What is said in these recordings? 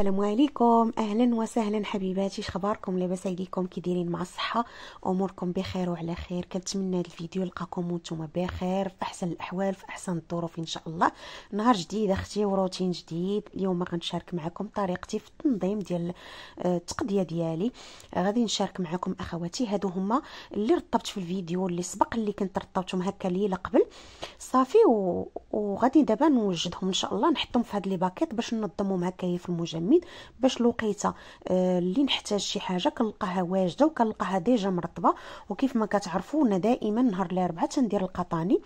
السلام عليكم اهلا وسهلا حبيباتي شخباركم لاباس عليكم كي دايرين مع الصحه اموركم بخير وعلى خير كنتمنى هذا الفيديو يلقاكم وانتم بخير في احسن الاحوال في احسن الظروف ان شاء الله نهار جديد اختي وروتين جديد اليوم غنشارك معكم طريقتي في التنظيم ديال آه، التقضيه ديالي غادي نشارك معكم اخواتي هادو هما اللي رطبت في الفيديو اللي سبق اللي كنت رطبتهم هكا ليله قبل صافي و... وغادي دابا نوجدهم ان شاء الله نحطهم في هاد لي باكيط باش ننظمهم هكايا في المجمع التلميذ باش لقيته آه، اللي نحتاج شي حاجه كنلقاها واجده وكنلقاها ديجا مرطبه وكيف ما كتعرفوا انا دائما نهار الاربعاء تندير القطاني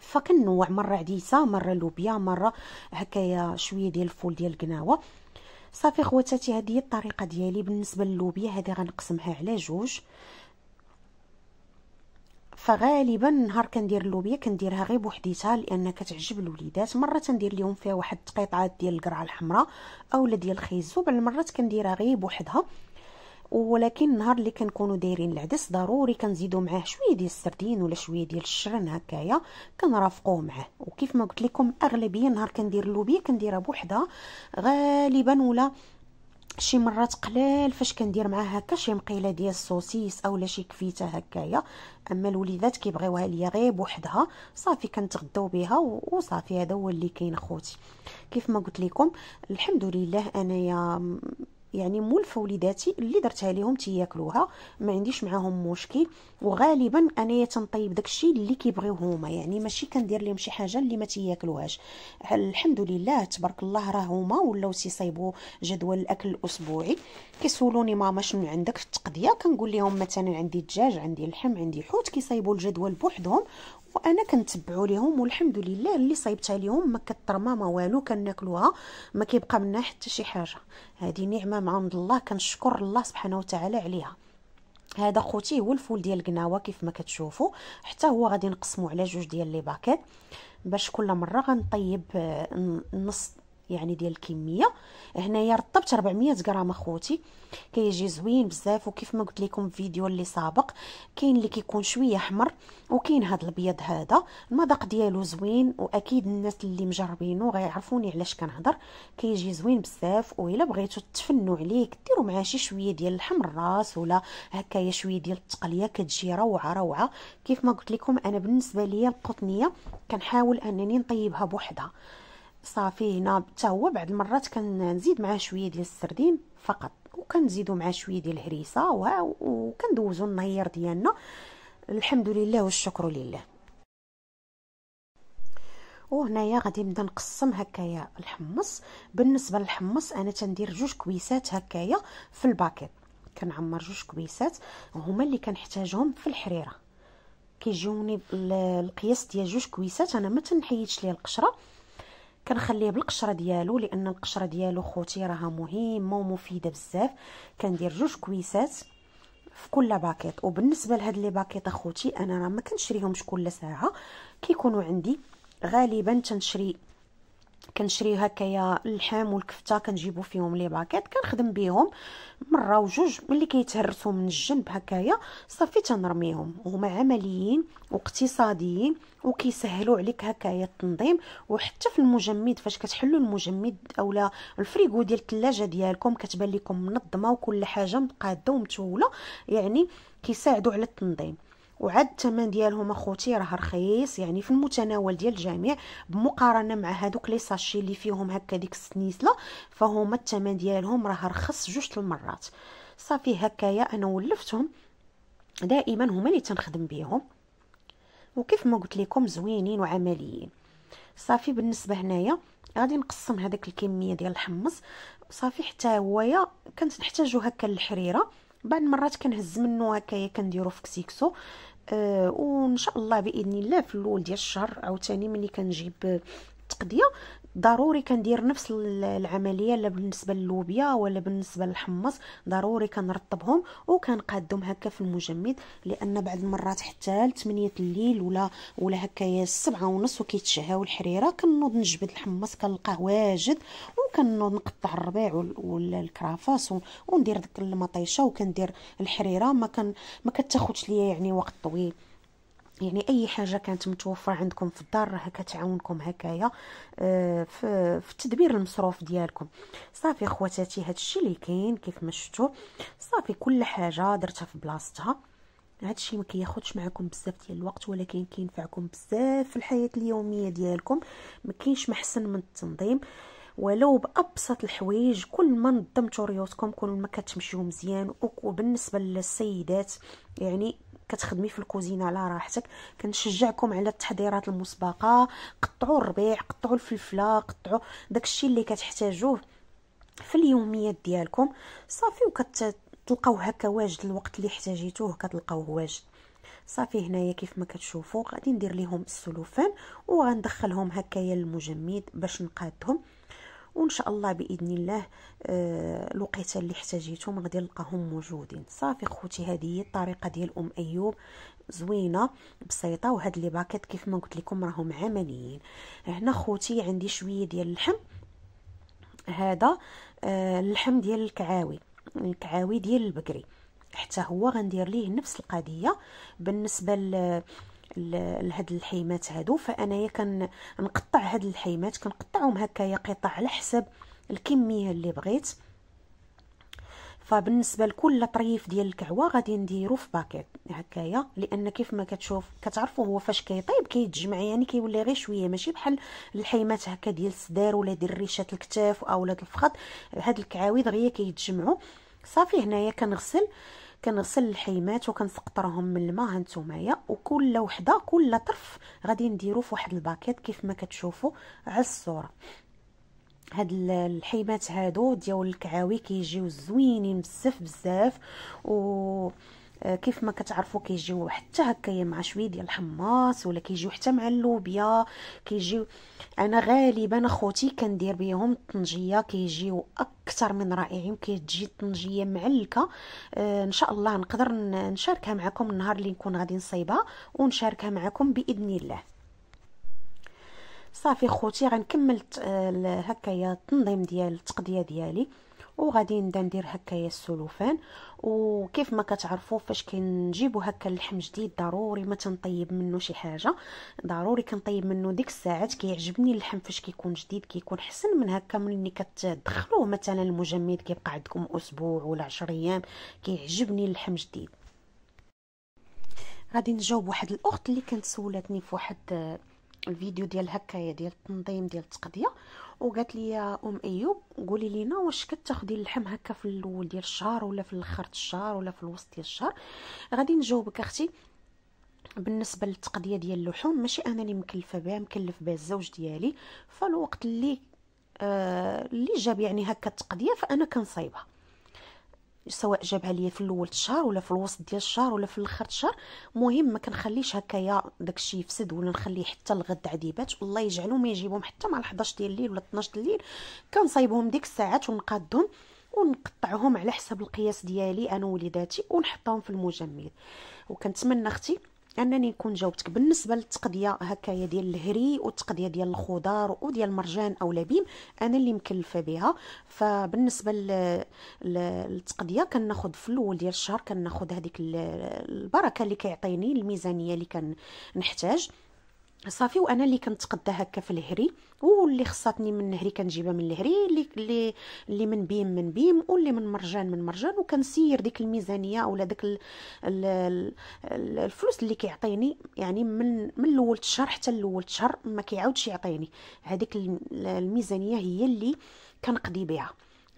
فكنوع مره عديسه مره لوبيا مره هكايا شويه ديال الفول ديال القناوه صافي خواتاتي هذه هي الطريقه ديالي بالنسبه للوبيا هذه غنقسمها على جوج فغالبا نهار كندير اللوبيا كنديرها غير بوحديتها لان كتعجب الوليدات مره تندير لهم فيها واحد التقيطعات ديال القرعه الحمراء اولا ديال الخيزو بعض المرات كنديرها غير بوحدها ولكن النهار اللي كنكونوا دايرين العدس ضروري كنزيدو معاه شويه ديال السردين ولا شويه ديال الشرن هكايا كنرافقوه معاه وكيف ما قلت لكم اغلبيه نهار كندير اللوبيا كنديرها بوحدها غالبا ولا شي مرات قلال فاش كندير معاه هكا شي مقيله ديال السوسيس اولا شي كفيته هكايا اما الوليدات كيبغيوها ليا غير بوحدها صافي كنتغداو بها وصافي هذا هو اللي كاين اخوتي كيف ما قلت لكم الحمد لله انايا يعني مولفه وليداتي اللي درتها لهم تياكلوها ما عنديش معاهم مشكل وغالبا انايا تنطيب داكشي اللي كيبغيو هما يعني ماشي كندير لهم شي حاجه اللي ما تياكلوهاش الحمد لله تبارك الله راه هما ولاو تيصايبوا جدول الاكل الاسبوعي كيسولوني ماما شنو عندك في التقضيه كنقول لهم مثلا عندي دجاج عندي لحم عندي حوت كيصايبوا الجدول بوحدهم وانا كنتبعو ليهم والحمد لله اللي صايبتها ليهم ما كترمى ما والو كناكلوها ما كيبقى منها حتى شي حاجه هذه نعمه من عند الله كنشكر الله سبحانه وتعالى عليها هذا خوتي هو الفول ديال القناوه كيف ما كتشوفوا حتى هو غادي نقسمو على جوج ديال لي باكيت باش كل مره غنطيب آه، نص يعني ديال الكميه هنايا رطبت 400 غرام اخوتي كيجي زوين بزاف وكيف ما قلت لكم في الفيديو اللي سابق كاين اللي كيكون شويه احمر وكاين هذا الابيض هذا المذاق ديالو زوين واكيد الناس اللي مجربينه غيعرفوني علاش كنهضر كيجي زوين بزاف والا بغيتو تفنوا عليه ديروا معاه شي شويه ديال اللحم الراس ولا هكايا شويه ديال التقليه كتجي روعه روعه كيف ما قلت لكم انا بالنسبه ليا القطنيه كنحاول انني نطيبها بوحدها صافي هنا حتى هو بعض المرات كنزيد معاه شويه ديال السردين فقط وكنزيدو معاه شويه ديال الهريسه وكندوزو النير ديالنا الحمد لله والشكر لله وهنايا غادي نبدا نقسم هكايا الحمص بالنسبه للحمص انا تندير جوج كويسات هكايا في الباكيط كنعمر جوج كويسات هما اللي كنحتاجهم في الحريره كيجوني القياس ديال جوج كويسات انا ما تنحيدش ليه القشره كنخليه بالقشره ديالو لان القشره ديالو خوتي راها مهمه ومفيده بزاف كندير جوج كويسات في كل باكيط وبالنسبه لهاد لي باكيط اخوتي انا راه ما كنشريهمش كل ساعه كيكونوا عندي غالبا تنشري كنشري هكايا اللحم والكفته كنجيبو فيهم لي باكيط كنخدم بيهم مره وجوج ملي كيتهرسو من الجنب هكايا صافي تنرميهم هما عمليين واقتصاديين وكيسهلوا عليك هكايا التنظيم وحتى في المجمد فاش كتحلوا المجمد اولا الفريغو ديال الثلاجه ديالكم كتبان لكم منظمه وكل حاجه مقاده ومتوله يعني كيساعدوا على التنظيم وعاد الثمن ديالهم اخوتي راه رخيص يعني في المتناول ديال الجميع بمقارنه مع هذوك لي ساشي اللي فيهم هكا ديك السنيسله فهما الثمن ديالهم راه رخص جوج المرات صافي هكايا انا ولفتهم دائما هما اللي تنخدم بيهم وكيف ما قلت لكم زوينين وعمليين صافي بالنسبه هنايا غادي نقسم هذاك الكميه ديال الحمص صافي حتى هويا كنت نحتاجو هكا الحريره بعد مرات كنهز منه هكايا كنديرو في كسيكسو آه وان شاء الله باذن الله في الاول ديال الشهر عاوتاني ملي كنجيب التقديه ضروري كندير نفس العمليه لا بالنسبه للوبيا ولا بالنسبه للحمص ضروري كنرطبهم وكنقادهم هكا في المجمد لان بعض المرات حتى ل 8 الليل ولا ولا هكايا 7 ونص وكيتشهاو الحريره كنوض نجبد الحمص كنلقاه واجد وكنوض نقطع الربيع الكرافاس وندير ديك المطيشه وكندير الحريره ما كان ما كتاخذش ليا يعني وقت طويل يعني اي حاجه كانت متوفره عندكم في الدار راه كتعاونكم هكايا آه، في, في تدبير المصروف ديالكم صافي خواتاتي هادشي اللي كاين كيف ما شفتوا صافي كل حاجه درتها في بلاصتها هادشي ما كياخذش معكم بزاف ديال الوقت ولكن كينفعكم بزاف في الحياه اليوميه ديالكم ما كاينش محسن من التنظيم ولو بابسط الحوايج كل ما نظمتوا ريوتكم كل ما كتمشيو مزيان وبالنسبه للسيدات يعني كتخدمي في الكوزينه على راحتك كنشجعكم على التحضيرات المسبقه قطعوا الربيع قطعوا الفلفله قطعوا داكشي اللي كتحتاجوه في اليوميات ديالكم صافي وكتلقاو هكا واجد الوقت اللي احتاجيتوه كتلقاوه واجد صافي هنايا كيف ما كتشوفوا غادي ندير ليهم السلوفان وغندخلهم هكايا للمجمد باش نقادهم وان شاء الله باذن الله الوقيته آه، اللي احتاجيتهم غادي نلقاهم موجودين صافي خوتي هذه هي الطريقه ديال ام ايوب زوينه بسيطه وهاد لي باكيت كيف ما قلت لكم راهم عمليين هنا خوتي عندي شويه ديال اللحم هذا آه، اللحم ديال الكعاوي الكعاوي ديال البقري حتى هو غندير ليه نفس القضيه بالنسبه لهاد الحيمات هادو فانايا كنقطع هاد الحيمات كنقطعهم هكايا قطع على حسب الكميه اللي بغيت فبالنسبه لكل طريف ديال الكعوه غادي نديرو في باكيت هكايا لان كيف ما كتشوف كتعرفوا هو فاش كيطيب كيتجمع يعني كيولي غير شويه ماشي بحال الحيمات هكا ديال السدار ولا ديال ريشات الكتاف اولا الفخذ هاد الكعاوي غير كيتجمعوا صافي هنايا كنغسل كنغسل الحيمات وكنسقطرهم من الماء هانتومايا وكل وحده كل طرف غادي نديرو في واحد الباكيت كيف ما كتشوفوا على الصوره هاد الحيمات هادو ديال الكعاوي كيجيو زوينين بزاف بزاف و آه، كيف ما كتعرفوا كيجيو حتى هكايا مع شويه ديال الحماص ولا كيجيو حتى مع اللوبيا كيجيو انا غالبا اخوتي كندير بهم الطنجيه كيجيو اكثر من رائعين كتجي الطنجيه معلكه آه ان شاء الله نقدر نشاركها معكم النهار اللي نكون غادي نصيبها ونشاركها معكم باذن الله صافي خوتي غنكمل آه، هكايا التنظيم ديال التقضيه ديالي وغادي نبدا ندير هكايا السلوفان وكيف ما كتعرفوا فاش كنجيبوا هكا اللحم جديد ضروري ما تنطيب منه شي حاجه ضروري كنطيب منه ديك الساعات كيعجبني اللحم فاش كيكون جديد كيكون حسن من هكا ملي كتدخلوه مثلا المجمد كيبقى عندكم اسبوع ولا 10 ايام كيعجبني اللحم جديد غادي نجاوب واحد الاخت اللي كانت سولتني في واحد الفيديو ديال هكايا ديال التنظيم ديال التقضيه وقالت لي ام ايوب قولي لينا واش كتاخدي اللحم هكا في الاول ديال الشهر ولا في الاخر الشهر ولا في الوسط ديال الشهر غادي نجاوبك اختي بالنسبه للتقضيه ديال اللحوم ماشي انا اللي مكلفه بها مكلف بها الزوج ديالي فالوقت اللي آه اللي جاب يعني هكا التقضيه فانا كنصايبها سواء جابها ليا في الاول الشهر ولا في الوسط ديال الشهر ولا في الاخر الشهر المهم ما كنخليش هكايا داكشي يفسد ولا نخليه حتى الغد عديبات والله يجعلو ما يجيبهم حتى مع 11 ديال الليل ولا 12 ديال الليل كنصايبهم ديك الساعات ونقادهم ونقطعهم على حسب القياس ديالي انا وليداتي ونحطهم في المجمد وكنتمنى اختي انني نكون جاوبتك بالنسبه للتقضيه هكايا ديال الهري والتقضيه ديال الخضار وديال المرجان او لبيب انا اللي مكلفه بها فبالنسبه للتقضيه كناخذ في الاول ديال الشهر كناخذ هذيك البركه اللي كيعطيني الميزانيه اللي كنحتاج صافي وانا اللي كنتقدى هكا في الهري واللي خصاتني من الهري كنجيبها من الهري اللي اللي اللي من بيم من بيم واللي من مرجان من مرجان وكنسير ديك الميزانيه اولا داك الفلوس اللي كيعطيني يعني من من الاول الشهر حتى الاول الشهر ما كيعاودش يعطيني هذيك الميزانيه هي اللي كنقضي بها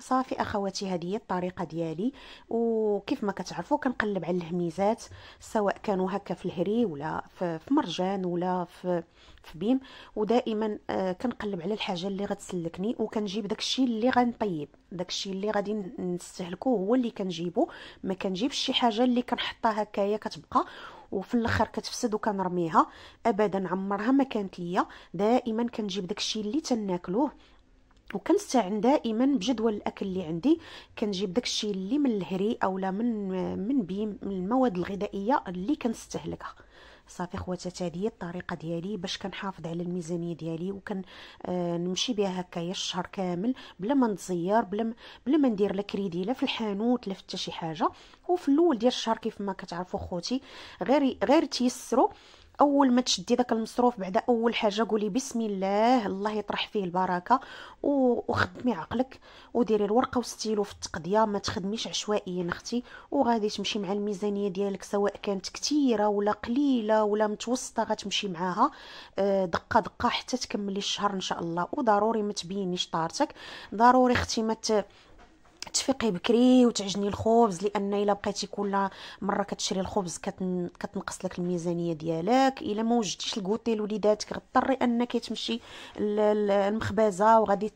صافي اخواتي هذه هي الطريقه ديالي وكيف ما كتعرفوا كنقلب على الهميزات سواء كانوا هكا في الهري ولا في مرجان ولا في في بيم ودائما آه، كنقلب على الحاجه اللي غتسلكني وكنجيب داكشي اللي غنطيب داكشي اللي غادي نستهلكو هو اللي كنجيبو ما كنجيبش شي حاجه اللي كنحطها هكايا كتبقى وفي الاخر كتفسد وكنرميها ابدا عمرها ما كانت ليا دائما كنجيب داكشي اللي تناكلوه وكنستعن دائما بجدول الاكل اللي عندي كنجيب داكشي اللي من الهري اولا من من بيم من المواد الغذائيه اللي كنستهلكها صافي خواتات هذه الطريقه ديالي باش كنحافظ على الميزانيه ديالي وكن آه، نمشي بها هكايا الشهر كامل بلا ما نتزير بلا ما بلا ما ندير لا كريدي لا في الحانوت لا في حتى شي حاجه وفي الاول ديال الشهر كيف ما كتعرفوا خوتي غير غير تيسروا اول ما تشدي داك المصروف بعدا اول حاجه قولي بسم الله الله يطرح فيه البركه وخدمي عقلك وديري الورقه وستيلو في التقضيه ما تخدميش عشوائيا اختي وغادي تمشي مع الميزانيه ديالك سواء كانت كثيره ولا قليله ولا متوسطه غتمشي معاها آه، دقه دقه حتى تكملي الشهر ان شاء الله وضروري ما تبينيش طارتك ضروري اختي ما تفيقي بكري وتعجني الخبز لان الا بقيتي كل مره كتشري الخبز كتن... كتنقص لك الميزانيه ديالك الا ما وجدتيش الكوتي لوليداتك غضطري انك تمشي للمخبزه وغادي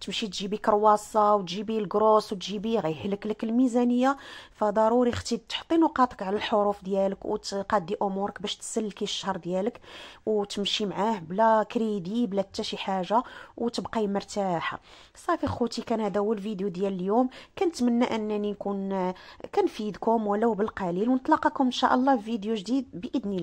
تمشي تجيبي كرواصه وتجيبي الكروس وتجيبي غيهلك لك الميزانيه فضروري اختي تحطي نقاطك على الحروف ديالك وتقادي امورك باش تسلكي الشهر ديالك وتمشي معاه بلا كريدي بلا حتى شي حاجه وتبقاي مرتاحه صافي خوتي كان هذا هو الفيديو ديال اليوم كنتمنى انني نكون آه، كنفيدكم ولو بالقليل ونتلاقاكم ان شاء الله في فيديو جديد باذن الله